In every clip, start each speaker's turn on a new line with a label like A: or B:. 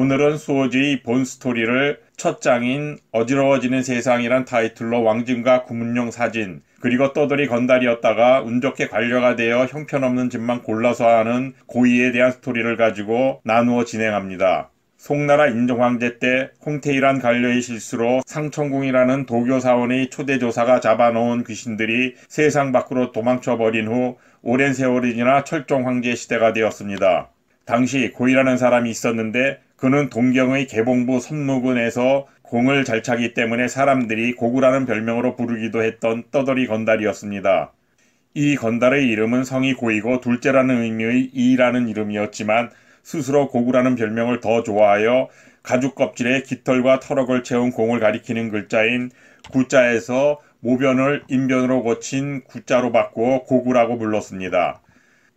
A: 오늘은 수호지의 본 스토리를 첫 장인 어지러워지는 세상이란 타이틀로 왕진과 구문용 사진 그리고 떠돌이 건달이었다가 운 좋게 관료가 되어 형편없는 집만 골라서 하는 고의에 대한 스토리를 가지고 나누어 진행합니다. 송나라 인종황제 때홍태이란 관료의 실수로 상천궁이라는 도교 사원의 초대 조사가 잡아놓은 귀신들이 세상 밖으로 도망쳐버린 후 오랜 세월이 지나 철종 황제 시대가 되었습니다. 당시 고이라는 사람이 있었는데 그는 동경의 개봉부 선무군에서 공을 잘 차기 때문에 사람들이 고구라는 별명으로 부르기도 했던 떠돌이 건달이었습니다. 이 건달의 이름은 성이 고이고 둘째라는 의미의 이라는 이름이었지만 스스로 고구라는 별명을 더 좋아하여 가죽 껍질에 깃털과 털럭을 채운 공을 가리키는 글자인 구자에서 모변을 인변으로 고친 구자로 바꾸어 고구라고 불렀습니다.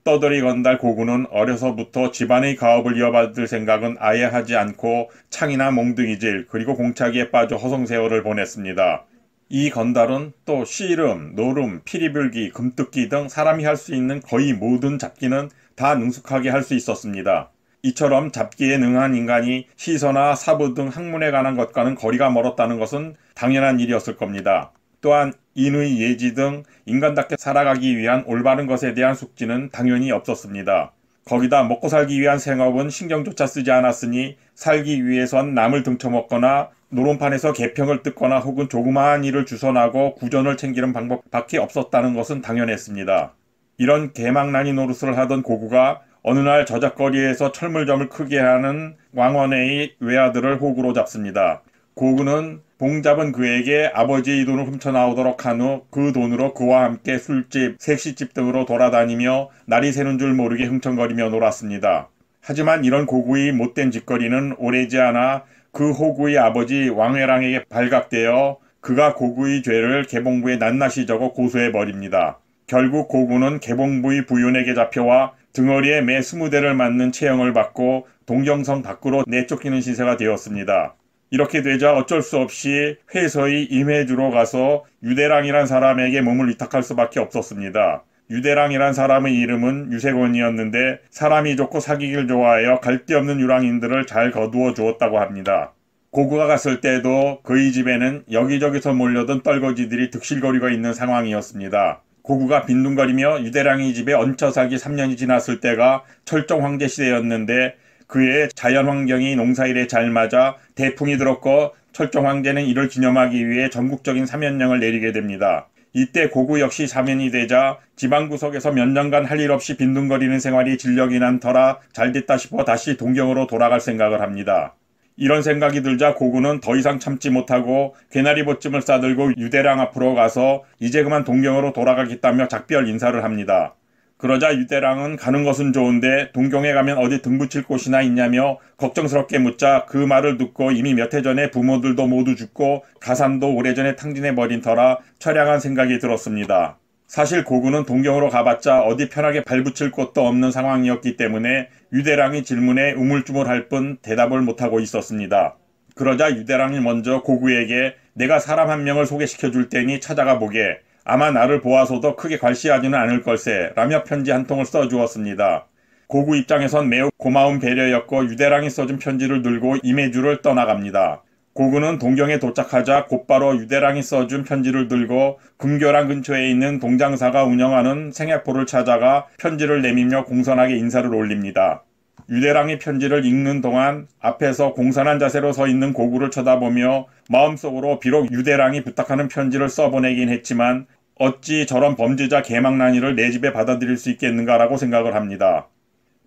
A: 떠들이 건달 고군은 어려서부터 집안의 가업을 이어받을 생각은 아예 하지 않고 창이나 몽둥이질 그리고 공차기에 빠져 허송세월을 보냈습니다. 이 건달은 또 씨름, 노름, 피리불기, 금뜯기 등 사람이 할 수 있는 거의 모든 잡기는 다 능숙하게 할 수 있었습니다. 이처럼 잡기에 능한 인간이 시서나 사부 등 학문에 관한 것과는 거리가 멀었다는 것은 당연한 일이었을 겁니다. 또한 인의 예지 등 인간답게 살아가기 위한 올바른 것에 대한 숙지는 당연히 없었습니다. 거기다 먹고 살기 위한 생업은 신경조차 쓰지 않았으니 살기 위해선 남을 등쳐먹거나 노론판에서 개평을 뜯거나 혹은 조그마한 일을 주선하고 구전을 챙기는 방법밖에 없었다는 것은 당연했습니다. 이런 개망난이 노릇을 하던 고구가 어느 날 저작거리에서 철물점을 크게 하는 왕원회의 외아들을 호구로 잡습니다. 고구는 봉잡은 그에게 아버지의 돈을 훔쳐나오도록 한 후 그 돈으로 그와 함께 술집, 색시집 등으로 돌아다니며 날이 새는 줄 모르게 흥청거리며 놀았습니다. 하지만 이런 고구의 못된 짓거리는 오래지 않아 그 호구의 아버지 왕회랑에게 발각되어 그가 고구의 죄를 개봉부에 낱낱이 적어 고소해버립니다. 결국 고구는 개봉부의 부윤에게 잡혀와 등어리에 매 스무 대를 맞는 체형을 받고 동경성 밖으로 내쫓기는 신세가 되었습니다. 이렇게 되자 어쩔 수 없이 회서의 임해주로 가서 유대랑이란 사람에게 몸을 위탁할 수밖에 없었습니다. 유대랑이란 사람의 이름은 유세권이었는데 사람이 좋고 사귀길 좋아하여 갈데없는 유랑인들을 잘 거두어 주었다고 합니다. 고구가 갔을 때도 그의 집에는 여기저기서 몰려든 떨거지들이 득실거리고 있는 상황이었습니다. 고구가 빈둥거리며 유대랑이 집에 얹혀 살기 3년이 지났을 때가 철정 황제 시대였는데 그의 자연 환경이 농사일에 잘 맞아 대풍이 들었고 철종 황제는 이를 기념하기 위해 전국적인 사면령을 내리게 됩니다. 이때 고구 역시 사면이 되자 지방 구석에서 몇 년간 할 일 없이 빈둥거리는 생활이 진력이 난 터라 잘됐다 싶어 다시 동경으로 돌아갈 생각을 합니다. 이런 생각이 들자 고구는 더 이상 참지 못하고 괴나리 보쯤을 싸들고 유대랑 앞으로 가서 이제 그만 동경으로 돌아가겠다며 작별 인사를 합니다. 그러자 유대랑은 가는 것은 좋은데 동경에 가면 어디 등 붙일 곳이나 있냐며 걱정스럽게 묻자 그 말을 듣고 이미 몇 해 전에 부모들도 모두 죽고 가산도 오래전에 탕진해 버린 터라 처량한 생각이 들었습니다. 사실 고구는 동경으로 가봤자 어디 편하게 발붙일 곳도 없는 상황이었기 때문에 유대랑이 질문에 우물쭈물할 뿐 대답을 못하고 있었습니다. 그러자 유대랑이 먼저 고구에게 내가 사람 한 명을 소개시켜 줄 테니 찾아가 보게 아마 나를 보아서도 크게 갈시하지는 않을 걸세 라며 편지 한 통을 써주었습니다. 고구 입장에선 매우 고마운 배려였고 유대랑이 써준 편지를 들고 임해주를 떠나갑니다. 고구는 동경에 도착하자 곧바로 유대랑이 써준 편지를 들고 금교랑 근처에 있는 동장사가 운영하는 생약포를 찾아가 편지를 내밀며 공손하게 인사를 올립니다. 유대랑이 편지를 읽는 동안 앞에서 공산한 자세로 서 있는 고구를 쳐다보며 마음속으로 비록 유대랑이 부탁하는 편지를 써보내긴 했지만 어찌 저런 범죄자 개망난이를 내 집에 받아들일 수 있겠는가라고 생각을 합니다.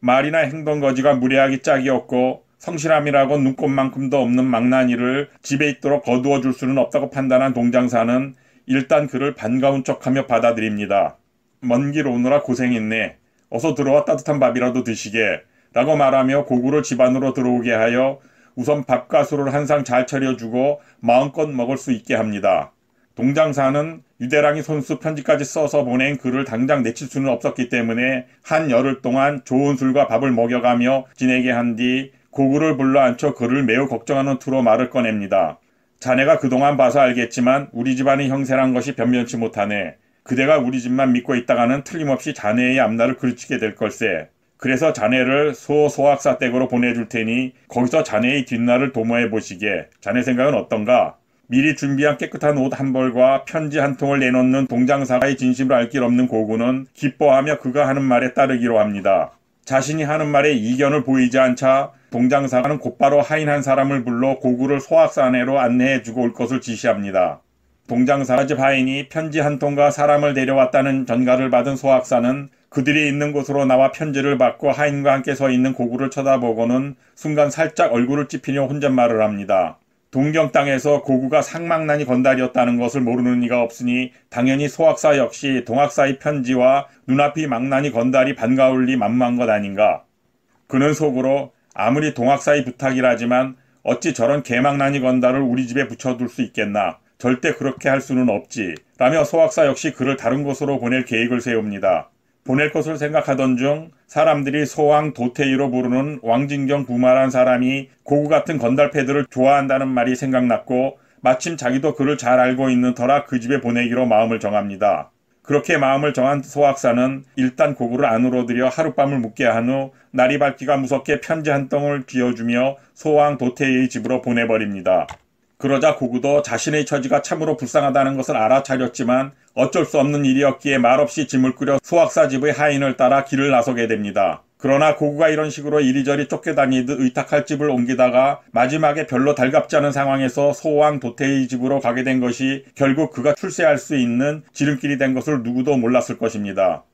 A: 말이나 행동 거지가 무례하기 짝이없고 성실함이라고 눈꽃만큼도 없는 망나니를 집에 있도록 거두어 줄 수는 없다고 판단한 동장사는 일단 그를 반가운 척하며 받아들입니다. 먼 길 오느라 고생했네. 어서 들어와 따뜻한 밥이라도 드시게. 라고 말하며 고구려 집안으로 들어오게 하여 우선 밥과 술을 항상잘 차려주고 마음껏 먹을 수 있게 합니다. 동장사는 유대랑이 손수 편지까지 써서 보낸 글을 당장 내칠 수는 없었기 때문에 한 열흘 동안 좋은 술과 밥을 먹여가며 지내게 한 뒤 고구를 불러 앉혀 그를 매우 걱정하는 투로 말을 꺼냅니다. 자네가 그동안 봐서 알겠지만 우리 집안의 형세란 것이 변변치 못하네. 그대가 우리 집만 믿고 있다가는 틀림없이 자네의 앞날을 그르치게 될 걸세. 그래서 자네를 소소학사 댁으로 보내줄 테니 거기서 자네의 뒷날을 도모해 보시게. 자네 생각은 어떤가? 미리 준비한 깨끗한 옷 한 벌과 편지 한 통을 내놓는 동장사의 가 진심을 알 길 없는 고군은 기뻐하며 그가 하는 말에 따르기로 합니다. 자신이 하는 말에 이견을 보이지 않자 동장사가는 곧바로 하인한 사람을 불러 고구를 소학사 안 내로 안내해 주고 올 것을 지시합니다. 동장사집 가 하인이 편지 한 통과 사람을 데려왔다는 전가를 받은 소학사는 그들이 있는 곳으로 나와 편지를 받고 하인과 함께 서 있는 고구를 쳐다보고는 순간 살짝 얼굴을 찝히며 혼잣말을 합니다. 동경 땅에서 고구가 상망난이 건달이었다는 것을 모르는 이가 없으니 당연히 소학사 역시 동학사의 편지와 눈앞이 망난이 건달이 반가울 리 만만 것 아닌가. 그는 속으로 아무리 동학사의 부탁이라지만 어찌 저런 개망난이 건달을 우리 집에 붙여둘 수 있겠나. 절대 그렇게 할 수는 없지. 라며 소학사 역시 그를 다른 곳으로 보낼 계획을 세웁니다. 보낼 것을 생각하던 중 사람들이 소왕 도태이로 부르는 왕진경 부마란 사람이 고구 같은 건달패드를 좋아한다는 말이 생각났고 마침 자기도 그를 잘 알고 있는 터라 그 집에 보내기로 마음을 정합니다. 그렇게 마음을 정한 소학사는 일단 고구를 안으로 들여 하룻밤을 묵게 한 후 날이 밝기가 무섭게 편지 한 덩을 쥐어주며 소왕 도태의 집으로 보내버립니다. 그러자 고구도 자신의 처지가 참으로 불쌍하다는 것을 알아차렸지만 어쩔 수 없는 일이었기에 말없이 짐을 꾸려 수학사 집의 하인을 따라 길을 나서게 됩니다. 그러나 고구가 이런 식으로 이리저리 쫓겨다니듯 의탁할 집을 옮기다가 마지막에 별로 달갑지 않은 상황에서 소왕 도태의 집으로 가게 된 것이 결국 그가 출세할 수 있는 지름길이 된 것을 누구도 몰랐을 것입니다.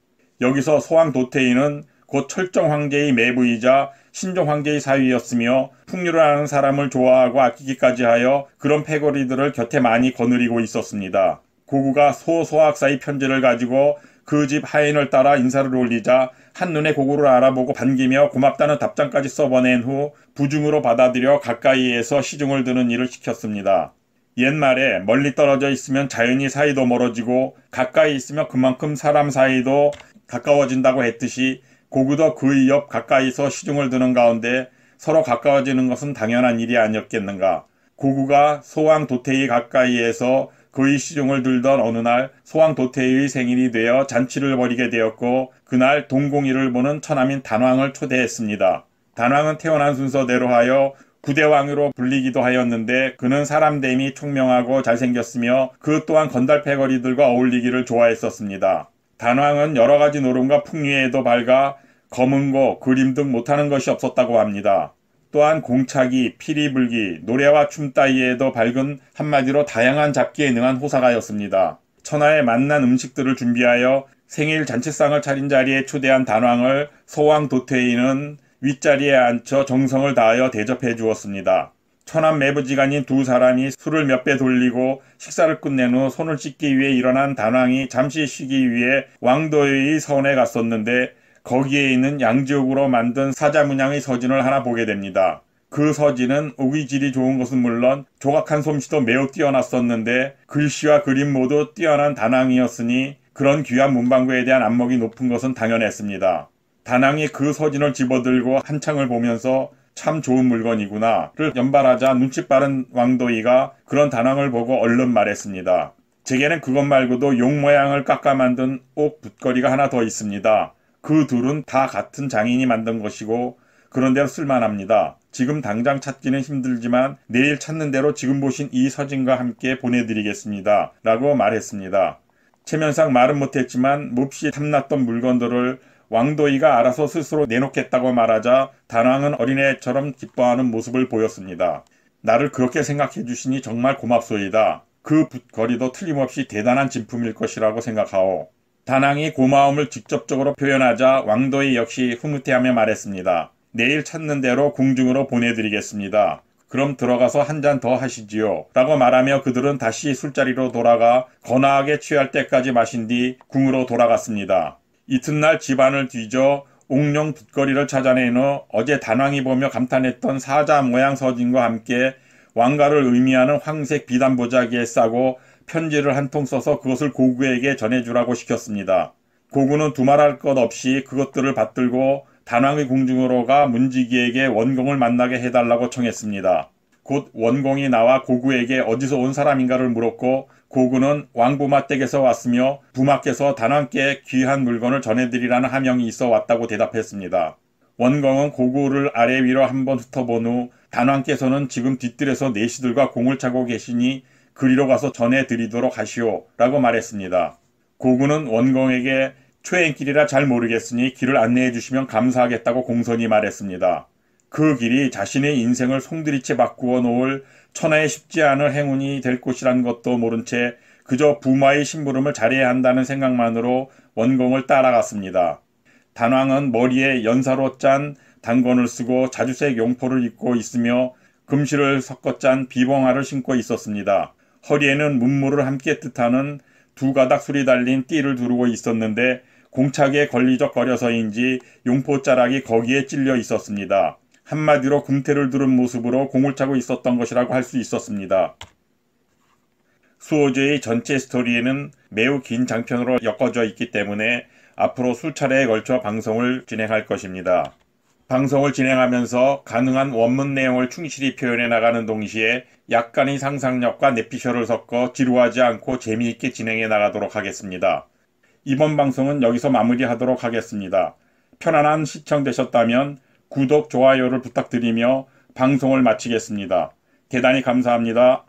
A: 여기서 소왕 도태이는 곧 철정 황제의 매부이자 신종 황제의 사위였으며 풍류를 아는 사람을 좋아하고 아끼기까지 하여 그런 패거리들을 곁에 많이 거느리고 있었습니다. 고구가 소소학사의 편지를 가지고 그 집 하인을 따라 인사를 올리자 한눈에 고구를 알아보고 반기며 고맙다는 답장까지 써보낸 후 부중으로 받아들여 가까이에서 시중을 드는 일을 시켰습니다. 옛말에 멀리 떨어져 있으면 자연히 사이도 멀어지고 가까이 있으면 그만큼 사람 사이도 가까워진다고 했듯이 고구도 그의 옆 가까이서 시중을 드는 가운데 서로 가까워지는 것은 당연한 일이 아니었겠는가. 고구가 소왕 도태의 가까이에서 그의 시중을 들던 어느 날 소왕 도태의 생일이 되어 잔치를 벌이게 되었고 그날 동공이를 보는 처남인 단왕을 초대했습니다. 단왕은 태어난 순서대로 하여 부대왕으로 불리기도 하였는데 그는 사람됨이 총명하고 잘생겼으며 그 또한 건달패거리들과 어울리기를 좋아했었습니다. 단왕은 여러 가지 노름과 풍류에도 밝아 검은고, 그림 등 못하는 것이 없었다고 합니다. 또한 공차기, 피리불기, 노래와 춤 따위에도 밝은 한마디로 다양한 잡기에 능한 호사가였습니다. 천하에 만난 음식들을 준비하여 생일 잔치상을 차린 자리에 초대한 단왕을 소왕 도태인은 윗자리에 앉혀 정성을 다하여 대접해 주었습니다. 천안 매부지간인 두 사람이 술을 몇 배 돌리고 식사를 끝낸 후 손을 씻기 위해 일어난 단왕이 잠시 쉬기 위해 왕도의 서원에 갔었는데 거기에 있는 양지옥으로 만든 사자문양의 서진을 하나 보게 됩니다. 그 서진은 오기 질이 좋은 것은 물론 조각한 솜씨도 매우 뛰어났었는데 글씨와 그림 모두 뛰어난 단왕이었으니 그런 귀한 문방구에 대한 안목이 높은 것은 당연했습니다. 단왕이 그 서진을 집어들고 한창을 보면서 참 좋은 물건이구나를 연발하자 눈치 빠른 왕도희가 그런 단황을 보고 얼른 말했습니다. 제게는 그것 말고도 용 모양을 깎아 만든 옥 붓거리가 하나 더 있습니다. 그 둘은 다 같은 장인이 만든 것이고 그런대로 쓸만합니다. 지금 당장 찾기는 힘들지만 내일 찾는 대로 지금 보신 이 서진과 함께 보내드리겠습니다. 라고 말했습니다. 체면상 말은 못했지만 몹시 탐났던 물건들을 왕도이가 알아서 스스로 내놓겠다고 말하자 단왕은 어린애처럼 기뻐하는 모습을 보였습니다. 나를 그렇게 생각해 주시니 정말 고맙소이다. 그 붓거리도 틀림없이 대단한 진품일 것이라고 생각하오. 단왕이 고마움을 직접적으로 표현하자 왕도이 역시 흐뭇해하며 말했습니다. 내일 찾는 대로 궁중으로 보내드리겠습니다. 그럼 들어가서 한 잔 더 하시지요. 라고 말하며 그들은 다시 술자리로 돌아가 거나하게 취할 때까지 마신 뒤 궁으로 돌아갔습니다. 이튿날 집안을 뒤져 옥룡 붓거리를 찾아낸 후 어제 단왕이 보며 감탄했던 사자 모양 서진과 함께 왕가를 의미하는 황색 비단 보자기에 싸고 편지를 한 통 써서 그것을 고구에게 전해주라고 시켰습니다. 고구는 두말할 것 없이 그것들을 받들고 단왕의 궁중으로가 문지기에게 원공을 만나게 해달라고 청했습니다. 곧 원공이 나와 고구에게 어디서 온 사람인가를 물었고 고군은 왕부마 댁에서 왔으며 부마께서 단왕께 귀한 물건을 전해드리라는 하명이 있어 왔다고 대답했습니다. 원광은 고구를 아래 위로 한번 훑어본 후 단왕께서는 지금 뒤뜰에서 내시들과 공을 차고 계시니 그리로 가서 전해드리도록 하시오 라고 말했습니다. 고구는 원광에게 초행길이라잘 모르겠으니 길을 안내해 주시면 감사하겠다고 공손히 말했습니다. 그 길이 자신의 인생을 송두리째 바꾸어 놓을 천하에 쉽지 않을 행운이 될것이란 것도 모른 채 그저 부마의 심부름을 잘해야 한다는 생각만으로 원공을 따라갔습니다. 단왕은 머리에 연사로 짠 단건을 쓰고 자주색 용포를 입고 있으며 금실을 섞어 짠 비봉화를 신고 있었습니다. 허리에는 문물을 함께 뜻하는 두 가닥 술이 달린 띠를 두르고 있었는데 공차게 걸리적거려서인지 용포자락이 거기에 찔려 있었습니다. 한마디로 금태를 두른 모습으로 공을 차고 있었던 것이라고 할 수 있었습니다. 수호제의 전체 스토리에는 매우 긴 장편으로 엮어져 있기 때문에 앞으로 수차례에 걸쳐 방송을 진행할 것입니다. 방송을 진행하면서 가능한 원문 내용을 충실히 표현해 나가는 동시에 약간의 상상력과 내피셜을 섞어 지루하지 않고 재미있게 진행해 나가도록 하겠습니다. 이번 방송은 여기서 마무리하도록 하겠습니다. 편안한 시청 되셨다면 구독, 좋아요를 부탁드리며 방송을 마치겠습니다. 대단히 감사합니다.